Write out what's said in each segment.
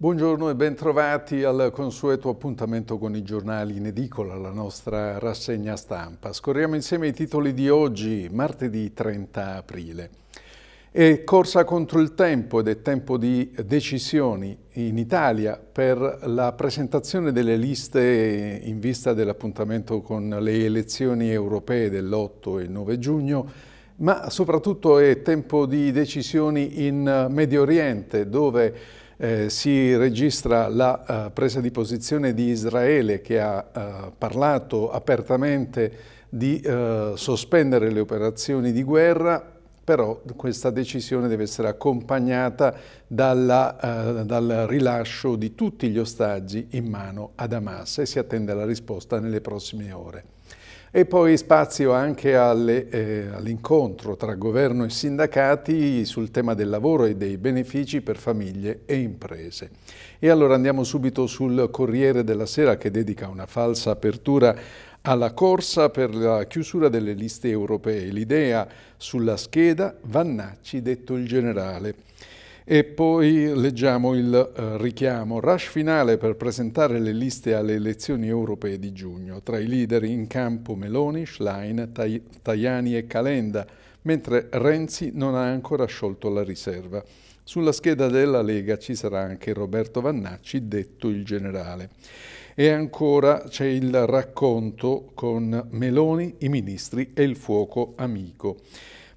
Buongiorno e bentrovati al consueto appuntamento con i giornali in edicola, la nostra rassegna stampa. Scorriamo insieme i titoli di oggi, martedì 30 aprile. È corsa contro il tempo ed è tempo di decisioni in Italia per la presentazione delle liste in vista dell'appuntamento con le elezioni europee dell'8 e 9 giugno ma soprattutto è tempo di decisioni in Medio Oriente, dove eh, si registra la uh, presa di posizione di Israele che ha uh, parlato apertamente di uh, sospendere le operazioni di guerra però questa decisione deve essere accompagnata dalla, uh, dal rilascio di tutti gli ostaggi in mano a Damasco e si attende la risposta nelle prossime ore e poi spazio anche eh, all'incontro eh, all tra governo e sindacati sul tema del lavoro e dei benefici per famiglie e imprese. E allora andiamo subito sul Corriere della Sera che dedica una falsa apertura alla corsa per la chiusura delle liste europee. L'idea sulla scheda Vannacci, detto il generale. E poi leggiamo il eh, richiamo, rush finale per presentare le liste alle elezioni europee di giugno, tra i leader in campo Meloni, Schlein, Tajani e Calenda, mentre Renzi non ha ancora sciolto la riserva. Sulla scheda della Lega ci sarà anche Roberto Vannacci, detto il generale. E ancora c'è il racconto con Meloni, i ministri e il fuoco amico.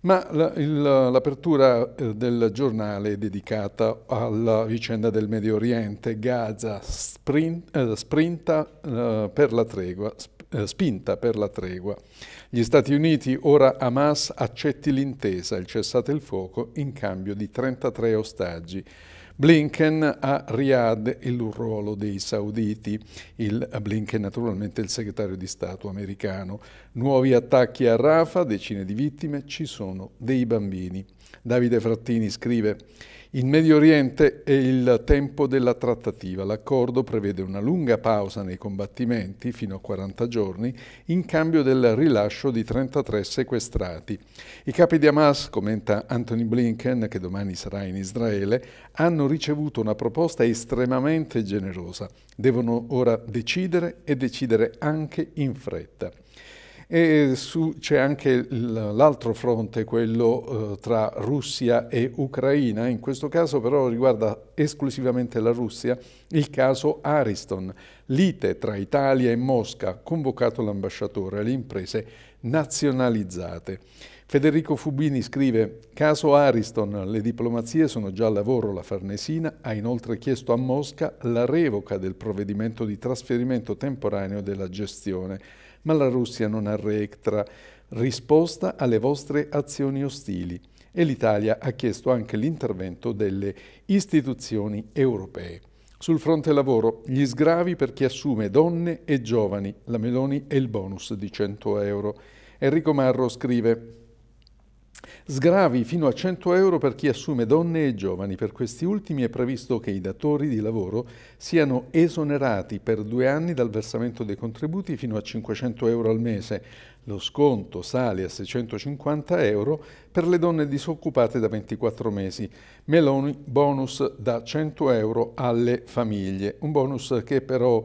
Ma l'apertura eh, del giornale è dedicata alla vicenda del Medio Oriente, Gaza eh, sprinta eh, per la tregua, spinta per la tregua. Gli Stati Uniti ora Hamas accetti l'intesa, il cessate il fuoco, in cambio di 33 ostaggi. Blinken a Riyadh il ruolo dei sauditi, il eh, Blinken naturalmente il segretario di Stato americano. Nuovi attacchi a Rafa, decine di vittime, ci sono dei bambini. Davide Frattini scrive in Medio Oriente è il tempo della trattativa. L'accordo prevede una lunga pausa nei combattimenti, fino a 40 giorni, in cambio del rilascio di 33 sequestrati. I capi di Hamas, commenta Anthony Blinken, che domani sarà in Israele, hanno ricevuto una proposta estremamente generosa. Devono ora decidere e decidere anche in fretta. E c'è anche l'altro fronte, quello eh, tra Russia e Ucraina, in questo caso però riguarda esclusivamente la Russia, il caso Ariston, lite tra Italia e Mosca, convocato l'ambasciatore alle imprese nazionalizzate. Federico Fubini scrive Caso Ariston, le diplomazie sono già al lavoro, la Farnesina ha inoltre chiesto a Mosca la revoca del provvedimento di trasferimento temporaneo della gestione, ma la Russia non arretra risposta alle vostre azioni ostili e l'Italia ha chiesto anche l'intervento delle istituzioni europee. Sul fronte lavoro, gli sgravi per chi assume donne e giovani, la Meloni e il bonus di 100 euro. Enrico Marro scrive Sgravi fino a 100 euro per chi assume donne e giovani. Per questi ultimi è previsto che i datori di lavoro siano esonerati per due anni dal versamento dei contributi fino a 500 euro al mese. Lo sconto sale a 650 euro per le donne disoccupate da 24 mesi. Meloni bonus da 100 euro alle famiglie. Un bonus che però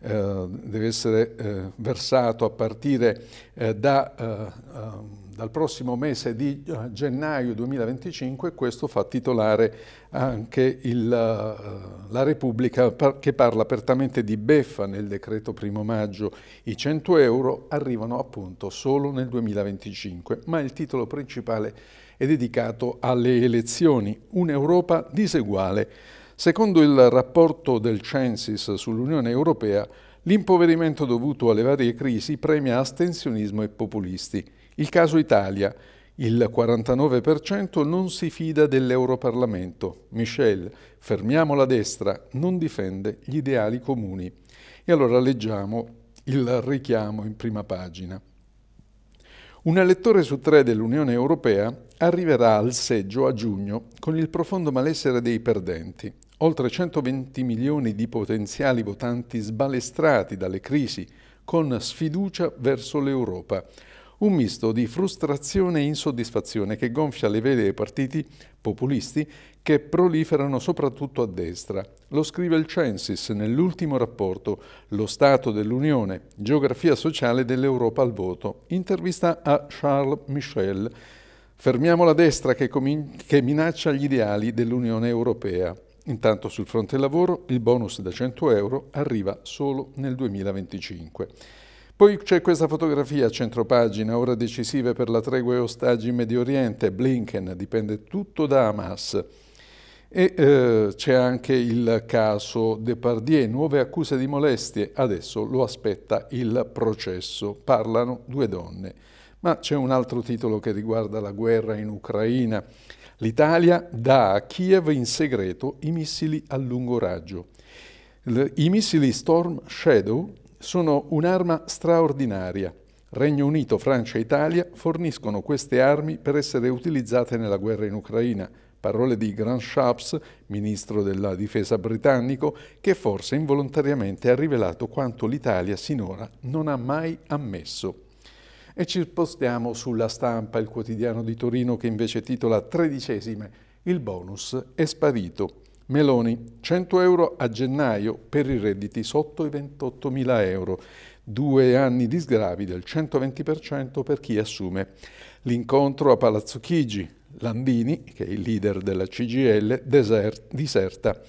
eh, deve essere eh, versato a partire eh, da eh, ehm, dal prossimo mese di eh, gennaio 2025 questo fa titolare anche il, eh, la Repubblica che parla apertamente di beffa nel decreto primo maggio. I 100 euro arrivano appunto solo nel 2025, ma il titolo principale è dedicato alle elezioni, un'Europa diseguale. Secondo il rapporto del Censis sull'Unione Europea, l'impoverimento dovuto alle varie crisi premia astensionismo e populisti. Il caso Italia. Il 49% non si fida dell'Europarlamento. Michel, fermiamo la destra, non difende gli ideali comuni. E allora leggiamo il richiamo in prima pagina. Un elettore su tre dell'Unione Europea arriverà al seggio a giugno con il profondo malessere dei perdenti. Oltre 120 milioni di potenziali votanti sbalestrati dalle crisi, con sfiducia verso l'Europa un misto di frustrazione e insoddisfazione che gonfia le vele dei partiti populisti che proliferano soprattutto a destra. Lo scrive il Censis nell'ultimo rapporto Lo Stato dell'Unione, geografia sociale dell'Europa al voto, intervista a Charles Michel. Fermiamo la destra che, che minaccia gli ideali dell'Unione Europea. Intanto sul fronte lavoro il bonus da 100 euro arriva solo nel 2025. Poi c'è questa fotografia a centropagina, ora decisiva per la tregua e ostaggi in Medio Oriente, Blinken, dipende tutto da Hamas. E eh, c'è anche il caso Depardieu, nuove accuse di molestie, adesso lo aspetta il processo, parlano due donne. Ma c'è un altro titolo che riguarda la guerra in Ucraina. L'Italia dà a Kiev in segreto i missili a lungo raggio. I missili Storm Shadow sono un'arma straordinaria. Regno Unito, Francia e Italia forniscono queste armi per essere utilizzate nella guerra in Ucraina, parole di Grant Shapps, ministro della difesa britannico, che forse involontariamente ha rivelato quanto l'Italia sinora non ha mai ammesso. E ci spostiamo sulla stampa, il quotidiano di Torino che invece titola Tredicesime, il bonus è sparito. Meloni, 100 euro a gennaio per i redditi sotto i 28 mila euro, due anni di sgravi del 120% per chi assume. L'incontro a Palazzo Chigi, Landini, che è il leader della CGL, desert, diserta.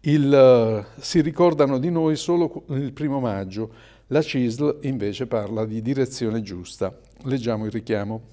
Il, uh, si ricordano di noi solo il primo maggio, la CISL invece parla di direzione giusta. Leggiamo il richiamo.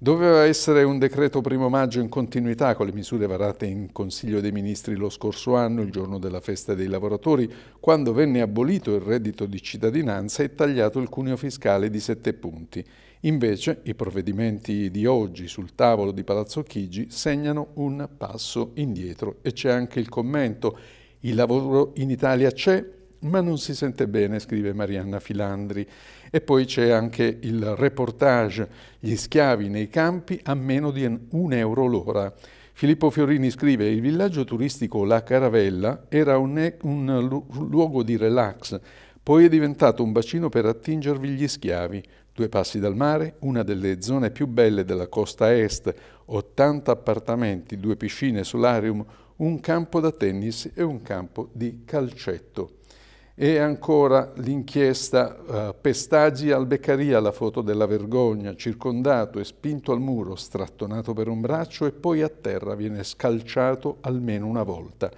Doveva essere un decreto primo maggio in continuità con le misure varate in Consiglio dei Ministri lo scorso anno, il giorno della festa dei lavoratori, quando venne abolito il reddito di cittadinanza e tagliato il cuneo fiscale di sette punti. Invece i provvedimenti di oggi sul tavolo di Palazzo Chigi segnano un passo indietro e c'è anche il commento il lavoro in Italia c'è, ma non si sente bene, scrive Marianna Filandri. E poi c'è anche il reportage Gli schiavi nei campi a meno di un euro l'ora. Filippo Fiorini scrive Il villaggio turistico La Caravella era un, un lu luogo di relax, poi è diventato un bacino per attingervi gli schiavi. Due passi dal mare, una delle zone più belle della costa est, 80 appartamenti, due piscine, solarium, un campo da tennis e un campo di calcetto. E ancora l'inchiesta eh, Pestaggi al Beccaria, la foto della vergogna, circondato e spinto al muro, strattonato per un braccio e poi a terra viene scalciato almeno una volta.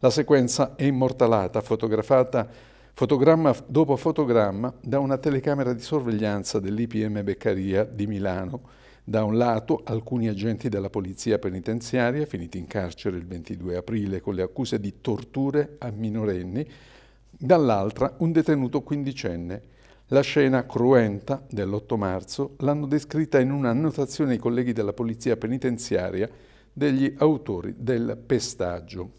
La sequenza è immortalata, fotografata fotogramma dopo fotogramma da una telecamera di sorveglianza dell'IPM Beccaria di Milano. Da un lato alcuni agenti della polizia penitenziaria, finiti in carcere il 22 aprile con le accuse di torture a minorenni, dall'altra un detenuto quindicenne. La scena cruenta dell'8 marzo l'hanno descritta in una annotazione ai colleghi della polizia penitenziaria degli autori del pestaggio.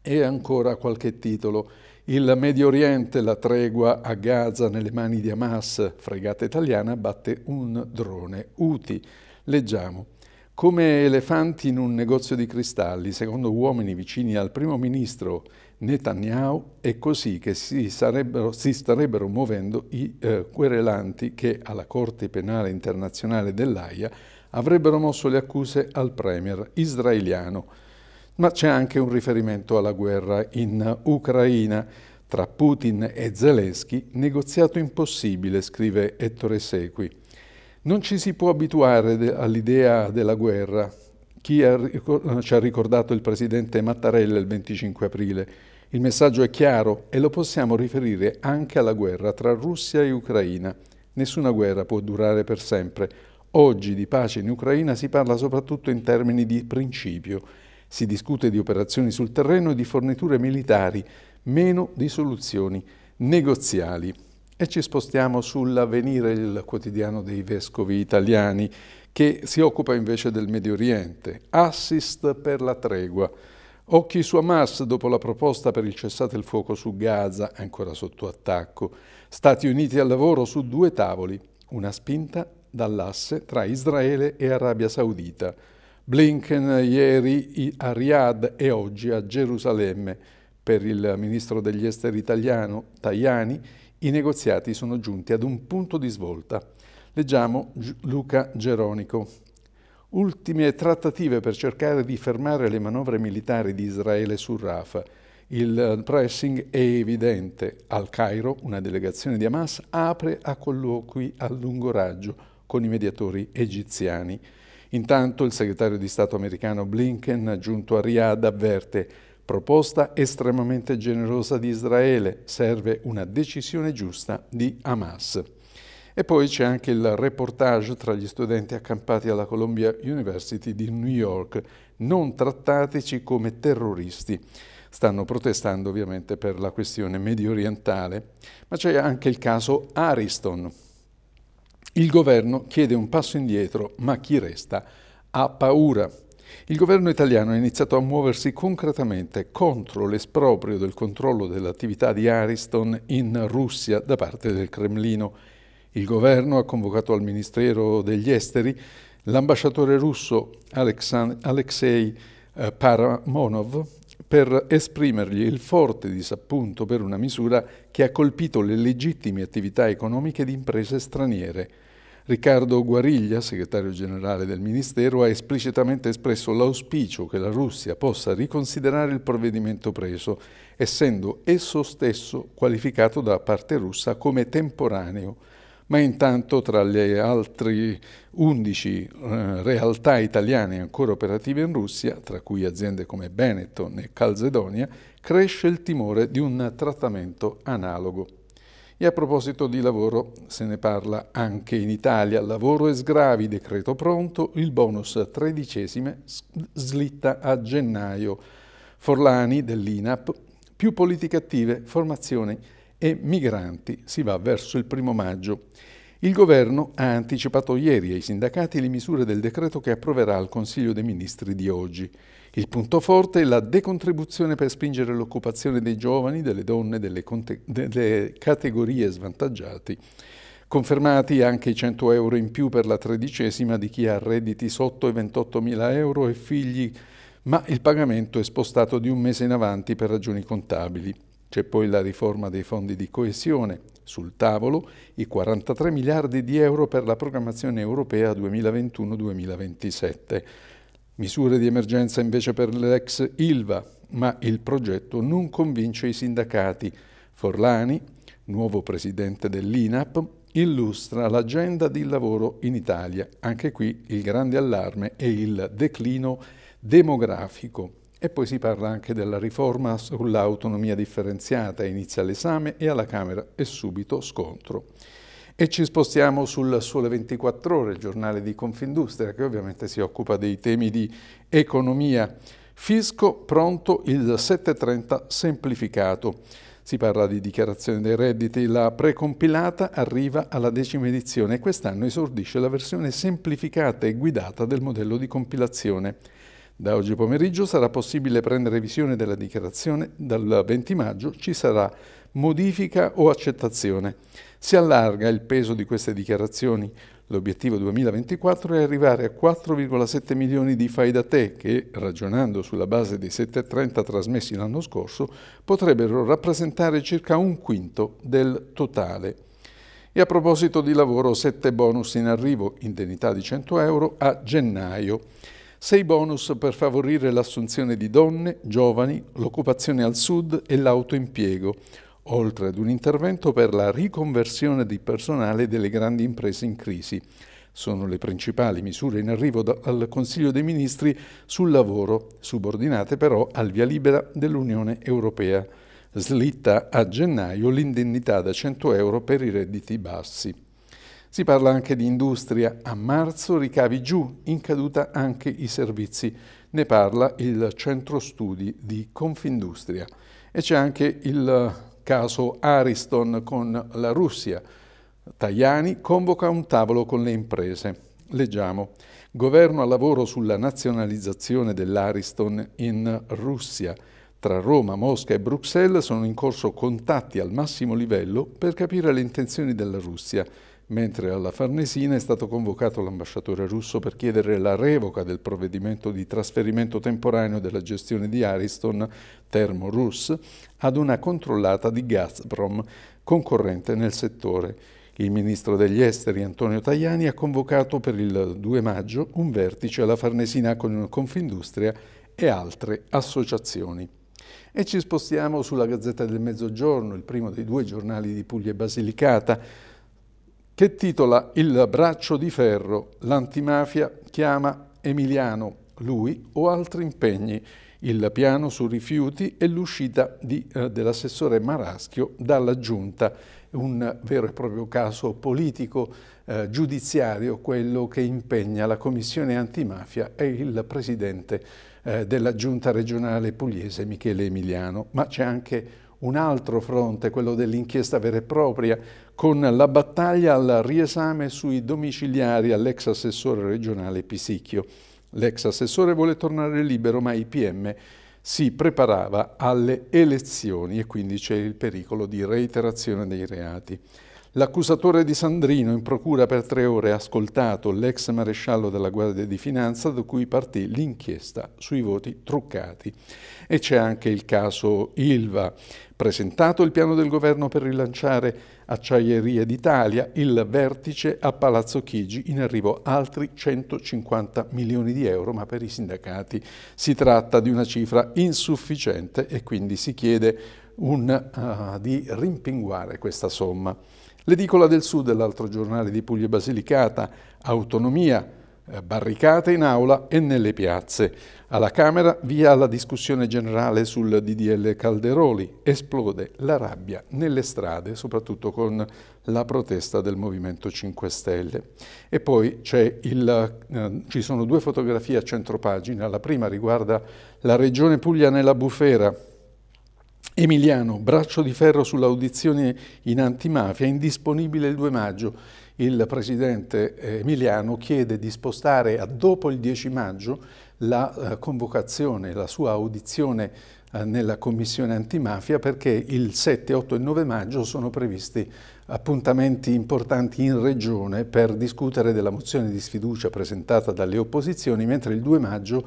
E ancora qualche titolo. Il Medio Oriente, la tregua a Gaza nelle mani di Hamas, fregata italiana, batte un drone. Uti, leggiamo. Come elefanti in un negozio di cristalli, secondo uomini vicini al primo ministro Netanyahu è così che si, si starebbero muovendo i eh, querelanti che alla Corte Penale Internazionale dell'AIA avrebbero mosso le accuse al premier israeliano. Ma c'è anche un riferimento alla guerra in Ucraina tra Putin e Zelensky, negoziato impossibile, scrive Ettore Sequi. Non ci si può abituare de all'idea della guerra, chi ha eh, ci ha ricordato il presidente Mattarella il 25 aprile. Il messaggio è chiaro e lo possiamo riferire anche alla guerra tra Russia e Ucraina. Nessuna guerra può durare per sempre. Oggi di pace in Ucraina si parla soprattutto in termini di principio. Si discute di operazioni sul terreno e di forniture militari, meno di soluzioni negoziali. E ci spostiamo sull'avvenire, il quotidiano dei vescovi italiani, che si occupa invece del Medio Oriente. Assist per la tregua. Occhi su Hamas dopo la proposta per il cessate il fuoco su Gaza, ancora sotto attacco. Stati Uniti al lavoro su due tavoli, una spinta dall'asse tra Israele e Arabia Saudita. Blinken ieri a Riyadh e oggi a Gerusalemme. Per il ministro degli esteri italiano Tajani i negoziati sono giunti ad un punto di svolta. Leggiamo Luca Geronico ultime trattative per cercare di fermare le manovre militari di Israele su Rafah. Il eh, pressing è evidente. Al Cairo una delegazione di Hamas apre a colloqui a lungo raggio con i mediatori egiziani. Intanto il segretario di Stato americano Blinken, giunto a Riyadh, avverte proposta estremamente generosa di Israele, serve una decisione giusta di Hamas. E poi c'è anche il reportage tra gli studenti accampati alla Columbia University di New York. Non trattateci come terroristi. Stanno protestando ovviamente per la questione medio orientale, ma c'è anche il caso Ariston. Il governo chiede un passo indietro, ma chi resta ha paura. Il governo italiano ha iniziato a muoversi concretamente contro l'esproprio del controllo dell'attività di Ariston in Russia da parte del Cremlino il governo ha convocato al Ministero degli Esteri l'ambasciatore russo Alexan Alexei eh, Paramonov per esprimergli il forte disappunto per una misura che ha colpito le legittime attività economiche di imprese straniere. Riccardo Guariglia, segretario generale del Ministero, ha esplicitamente espresso l'auspicio che la Russia possa riconsiderare il provvedimento preso, essendo esso stesso qualificato da parte russa come temporaneo ma intanto tra le altre 11 eh, realtà italiane ancora operative in Russia, tra cui aziende come Benetton e Calzedonia, cresce il timore di un trattamento analogo. E a proposito di lavoro, se ne parla anche in Italia. Lavoro e sgravi, decreto pronto, il bonus tredicesime slitta a gennaio. Forlani dell'INAP, più politiche attive, formazioni e migranti si va verso il primo maggio. Il governo ha anticipato ieri ai sindacati le misure del decreto che approverà il Consiglio dei Ministri di oggi. Il punto forte è la decontribuzione per spingere l'occupazione dei giovani, delle donne, delle, delle categorie svantaggiate. Confermati anche i 100 euro in più per la tredicesima di chi ha redditi sotto i 28 mila euro e figli, ma il pagamento è spostato di un mese in avanti per ragioni contabili. C'è poi la riforma dei fondi di coesione, sul tavolo i 43 miliardi di euro per la programmazione europea 2021-2027. Misure di emergenza invece per l'ex Ilva, ma il progetto non convince i sindacati. Forlani, nuovo presidente dell'INAP, illustra l'agenda di lavoro in Italia. Anche qui il grande allarme è il declino demografico. E poi si parla anche della riforma sull'autonomia differenziata, inizia l'esame e alla Camera è subito scontro. E ci spostiamo sul Sole 24 Ore, il giornale di Confindustria, che ovviamente si occupa dei temi di economia. Fisco pronto il 730 semplificato. Si parla di dichiarazione dei redditi, la precompilata arriva alla decima edizione e quest'anno esordisce la versione semplificata e guidata del modello di compilazione. Da oggi pomeriggio sarà possibile prendere visione della dichiarazione, dal 20 maggio ci sarà modifica o accettazione. Si allarga il peso di queste dichiarazioni. L'obiettivo 2024 è arrivare a 4,7 milioni di fai da te che, ragionando sulla base dei 7,30 trasmessi l'anno scorso, potrebbero rappresentare circa un quinto del totale. E a proposito di lavoro, 7 bonus in arrivo, indennità di 100 euro a gennaio. Sei bonus per favorire l'assunzione di donne, giovani, l'occupazione al sud e l'autoimpiego, oltre ad un intervento per la riconversione di personale delle grandi imprese in crisi. Sono le principali misure in arrivo dal Consiglio dei Ministri sul lavoro, subordinate però al via libera dell'Unione Europea. Slitta a gennaio l'indennità da 100 euro per i redditi bassi. Si parla anche di industria. A marzo ricavi giù, in caduta anche i servizi. Ne parla il centro studi di Confindustria. E c'è anche il caso Ariston con la Russia. Tajani convoca un tavolo con le imprese. Leggiamo. Governo al lavoro sulla nazionalizzazione dell'Ariston in Russia. Tra Roma, Mosca e Bruxelles sono in corso contatti al massimo livello per capire le intenzioni della Russia mentre alla Farnesina è stato convocato l'ambasciatore russo per chiedere la revoca del provvedimento di trasferimento temporaneo della gestione di Ariston Termo Rus, ad una controllata di Gazprom, concorrente nel settore. Il ministro degli esteri Antonio Tajani ha convocato per il 2 maggio un vertice alla Farnesina con Confindustria e altre associazioni. E ci spostiamo sulla Gazzetta del Mezzogiorno, il primo dei due giornali di Puglia e Basilicata che titola Il braccio di ferro, l'antimafia chiama Emiliano, lui o altri impegni, il piano su rifiuti e l'uscita eh, dell'assessore Maraschio dalla giunta, un vero e proprio caso politico eh, giudiziario, quello che impegna la commissione antimafia e il presidente eh, della giunta regionale pugliese Michele Emiliano, ma c'è anche un altro fronte, quello dell'inchiesta vera e propria, con la battaglia al riesame sui domiciliari all'ex assessore regionale Pisicchio. L'ex assessore vuole tornare libero, ma PM si preparava alle elezioni e quindi c'è il pericolo di reiterazione dei reati. L'accusatore di Sandrino in procura per tre ore ha ascoltato l'ex maresciallo della Guardia di Finanza da cui partì l'inchiesta sui voti truccati. E c'è anche il caso Ilva. Presentato il piano del governo per rilanciare Acciaierie d'Italia, il vertice a Palazzo Chigi in arrivo altri 150 milioni di euro, ma per i sindacati si tratta di una cifra insufficiente e quindi si chiede un, uh, di rimpinguare questa somma. L'edicola del Sud è l'altro giornale di Puglia Basilicata, autonomia, eh, barricate in aula e nelle piazze. Alla Camera via la discussione generale sul DDL Calderoli, esplode la rabbia nelle strade, soprattutto con la protesta del Movimento 5 Stelle. E poi il, eh, ci sono due fotografie a centropagina, la prima riguarda la regione Puglia nella bufera, Emiliano, braccio di ferro sull'audizione in antimafia, indisponibile il 2 maggio. Il presidente eh, Emiliano chiede di spostare a dopo il 10 maggio la eh, convocazione, la sua audizione eh, nella commissione antimafia perché il 7, 8 e 9 maggio sono previsti appuntamenti importanti in regione per discutere della mozione di sfiducia presentata dalle opposizioni, mentre il 2 maggio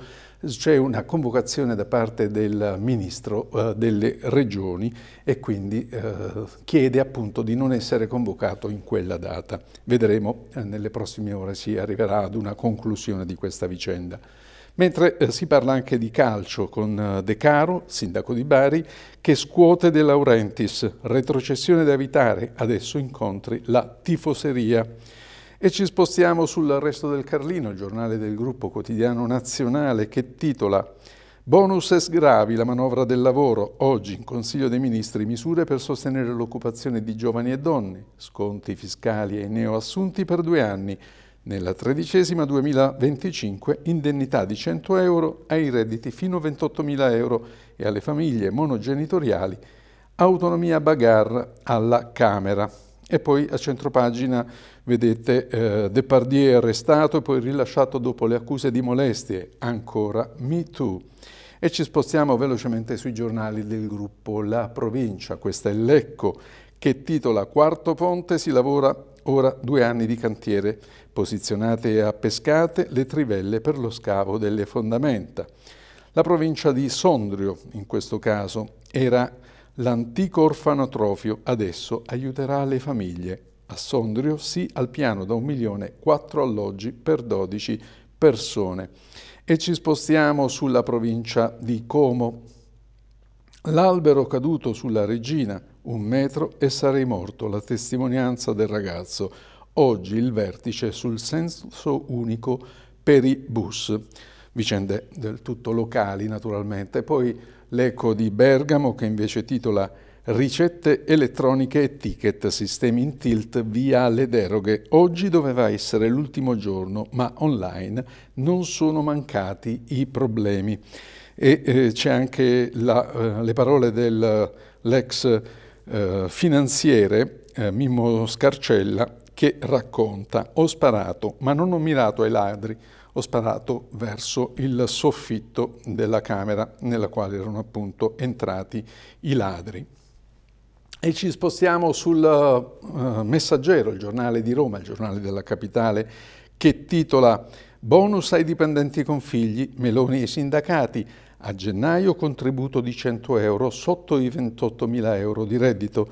c'è una convocazione da parte del Ministro eh, delle Regioni e quindi eh, chiede appunto di non essere convocato in quella data. Vedremo, eh, nelle prossime ore si arriverà ad una conclusione di questa vicenda. Mentre eh, si parla anche di calcio con eh, De Caro, sindaco di Bari, che scuote De Laurentiis, retrocessione da evitare, adesso incontri la tifoseria. E ci spostiamo sul resto del Carlino, il giornale del gruppo quotidiano nazionale che titola Bonus e sgravi, la manovra del lavoro. Oggi in Consiglio dei Ministri misure per sostenere l'occupazione di giovani e donne, sconti fiscali ai neoassunti per due anni. Nella tredicesima 2025 indennità di 100 euro ai redditi fino a 28.000 euro e alle famiglie monogenitoriali. Autonomia bagar alla Camera. E poi a centropagina vedete eh, Depardieu arrestato e poi rilasciato dopo le accuse di molestie, ancora Me Too. E ci spostiamo velocemente sui giornali del gruppo La Provincia, questa è l'Ecco, che titola Quarto Ponte si lavora ora due anni di cantiere, posizionate a pescate le trivelle per lo scavo delle fondamenta. La provincia di Sondrio, in questo caso, era L'antico orfanotrofio adesso aiuterà le famiglie. A Sondrio sì al piano da 1 milione 4 alloggi per 12 persone. E ci spostiamo sulla provincia di Como. L'albero caduto sulla regina, un metro e sarei morto, la testimonianza del ragazzo. Oggi il vertice sul senso unico per i bus. Vicende del tutto locali naturalmente. Poi l'eco di Bergamo che invece titola Ricette elettroniche e ticket, sistemi in tilt via le deroghe. Oggi doveva essere l'ultimo giorno, ma online non sono mancati i problemi. E eh, c'è anche la, eh, le parole dell'ex eh, finanziere eh, Mimmo Scarcella che racconta: Ho sparato, ma non ho mirato ai ladri ho sparato verso il soffitto della camera nella quale erano appunto entrati i ladri. E ci spostiamo sul uh, Messaggero, il giornale di Roma, il giornale della capitale, che titola Bonus ai dipendenti con figli, Meloni e sindacati, a gennaio contributo di 100 euro sotto i 28 mila euro di reddito.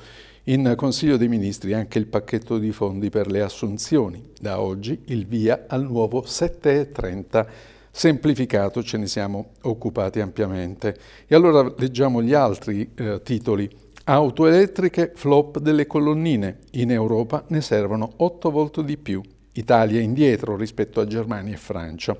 In Consiglio dei Ministri anche il pacchetto di fondi per le assunzioni. Da oggi il via al nuovo 730 semplificato, ce ne siamo occupati ampiamente. E allora leggiamo gli altri eh, titoli. Auto elettriche, flop delle colonnine. In Europa ne servono 8 volte di più. Italia indietro rispetto a Germania e Francia.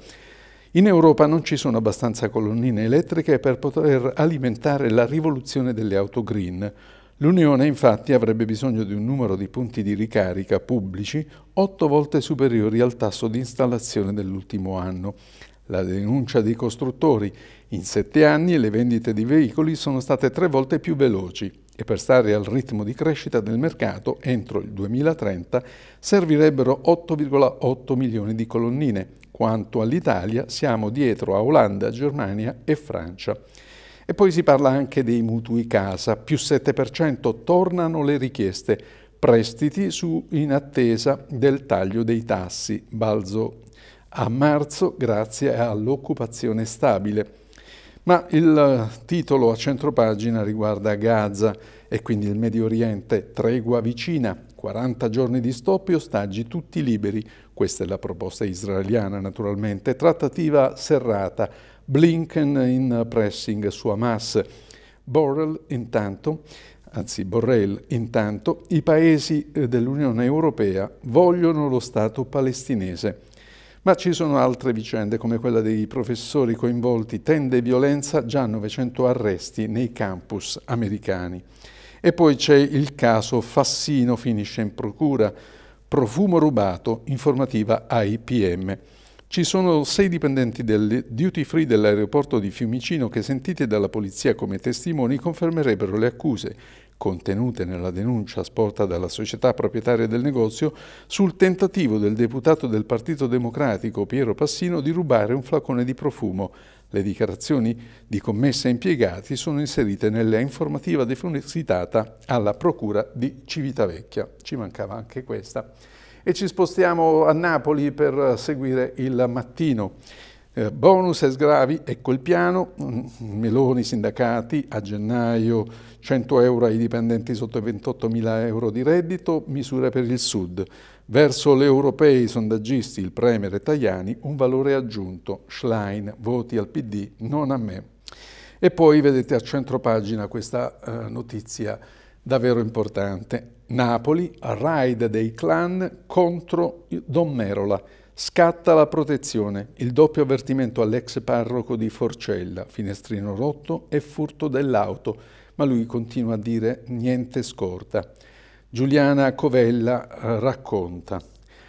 In Europa non ci sono abbastanza colonnine elettriche per poter alimentare la rivoluzione delle auto green. L'Unione infatti avrebbe bisogno di un numero di punti di ricarica pubblici otto volte superiori al tasso di installazione dell'ultimo anno. La denuncia dei costruttori. In sette anni le vendite di veicoli sono state tre volte più veloci e per stare al ritmo di crescita del mercato entro il 2030 servirebbero 8,8 milioni di colonnine, quanto all'Italia siamo dietro a Olanda, Germania e Francia. E poi si parla anche dei mutui casa, più 7% tornano le richieste, prestiti su, in attesa del taglio dei tassi, balzo a marzo grazie all'occupazione stabile. Ma il titolo a centropagina riguarda Gaza e quindi il Medio Oriente, tregua vicina, 40 giorni di stop e ostaggi tutti liberi. Questa è la proposta israeliana naturalmente, trattativa serrata, Blinken in pressing su Hamas. Borrell intanto, anzi Borrell intanto, i paesi eh, dell'Unione Europea vogliono lo Stato palestinese. Ma ci sono altre vicende come quella dei professori coinvolti, tende violenza, già 900 arresti nei campus americani. E poi c'è il caso Fassino finisce in procura, profumo rubato, informativa AIPM. Ci sono sei dipendenti del duty free dell'aeroporto di Fiumicino che sentiti dalla polizia come testimoni confermerebbero le accuse contenute nella denuncia sporta dalla società proprietaria del negozio sul tentativo del deputato del Partito Democratico Piero Passino di rubare un flacone di profumo. Le dichiarazioni di commessa impiegati sono inserite nella informativa depositata alla Procura di Civitavecchia. Ci mancava anche questa e ci spostiamo a Napoli per seguire il mattino. Eh, bonus e sgravi, ecco il piano, mm, Meloni sindacati, a gennaio 100 euro ai dipendenti sotto i 28 mila euro di reddito, misure per il sud. Verso gli europei sondaggisti, il Premier e Tajani, un valore aggiunto, Schlein, voti al PD, non a me. E poi vedete a centro pagina questa eh, notizia davvero importante. Napoli, raid dei clan contro Don Merola. Scatta la protezione, il doppio avvertimento all'ex parroco di Forcella, finestrino rotto e furto dell'auto, ma lui continua a dire niente scorta. Giuliana Covella eh, racconta.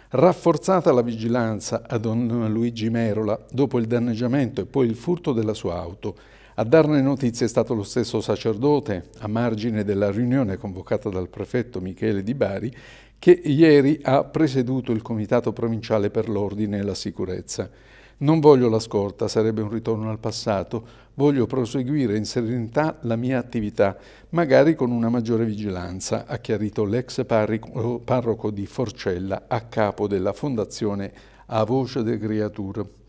Rafforzata la vigilanza a Don Luigi Merola dopo il danneggiamento e poi il furto della sua auto, a darne notizia è stato lo stesso sacerdote, a margine della riunione convocata dal prefetto Michele Di Bari, che ieri ha presieduto il Comitato Provinciale per l'Ordine e la Sicurezza. Non voglio la scorta, sarebbe un ritorno al passato, voglio proseguire in serenità la mia attività, magari con una maggiore vigilanza, ha chiarito l'ex parroco di Forcella a capo della Fondazione A Voce de Creature.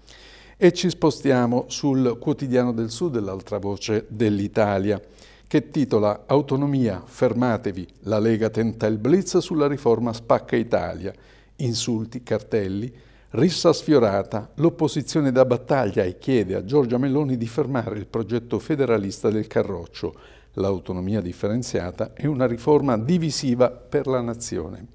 E ci spostiamo sul quotidiano del Sud, dell'altra voce dell'Italia, che titola Autonomia, fermatevi, la Lega tenta il blitz sulla riforma Spacca Italia. Insulti, cartelli, rissa sfiorata, l'opposizione da battaglia e chiede a Giorgia Meloni di fermare il progetto federalista del Carroccio. L'autonomia differenziata è una riforma divisiva per la nazione.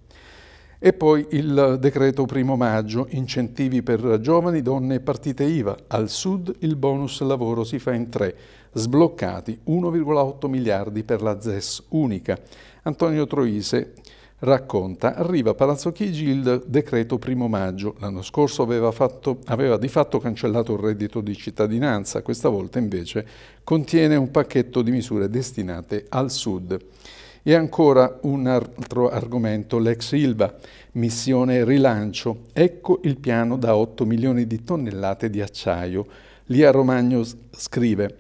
E poi il decreto primo maggio, incentivi per giovani, donne e partite IVA. Al sud il bonus lavoro si fa in tre, sbloccati 1,8 miliardi per la ZES unica. Antonio Troise racconta, arriva a Palazzo Chigi il decreto primo maggio. L'anno scorso aveva, fatto, aveva, di fatto cancellato il reddito di cittadinanza, questa volta invece contiene un pacchetto di misure destinate al sud. E ancora un altro argomento, l'ex Ilva, missione rilancio. Ecco il piano da 8 milioni di tonnellate di acciaio. Lia Romagno scrive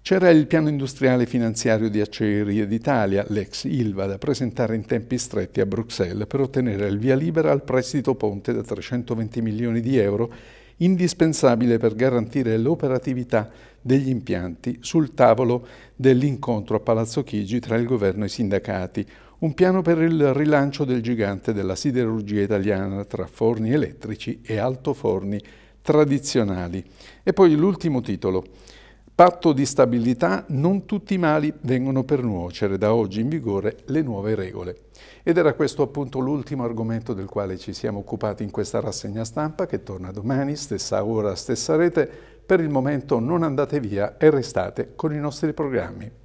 c'era il piano industriale finanziario di Acciaierie d'Italia, l'ex Ilva, da presentare in tempi stretti a Bruxelles per ottenere il via libera al prestito ponte da 320 milioni di euro indispensabile per garantire l'operatività degli impianti sul tavolo dell'incontro a Palazzo Chigi tra il governo e i sindacati, un piano per il rilancio del gigante della siderurgia italiana tra forni elettrici e altoforni tradizionali. E poi l'ultimo titolo, Patto di stabilità, non tutti i mali vengono per nuocere, da oggi in vigore le nuove regole. Ed era questo appunto l'ultimo argomento del quale ci siamo occupati in questa rassegna stampa che torna domani, stessa ora, stessa rete. Per il momento non andate via e restate con i nostri programmi.